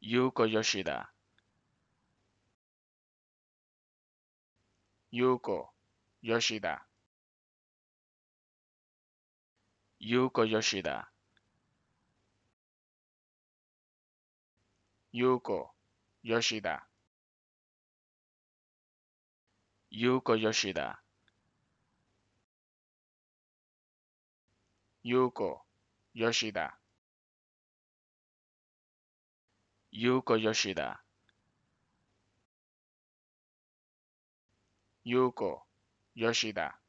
ゆうこよしだ。ゆうこよしだ。ゆうこよしだ。ゆうこよしだ。ゆうこよしだ。ゆうこよしだ。 유고 요시다. 유고 요시다.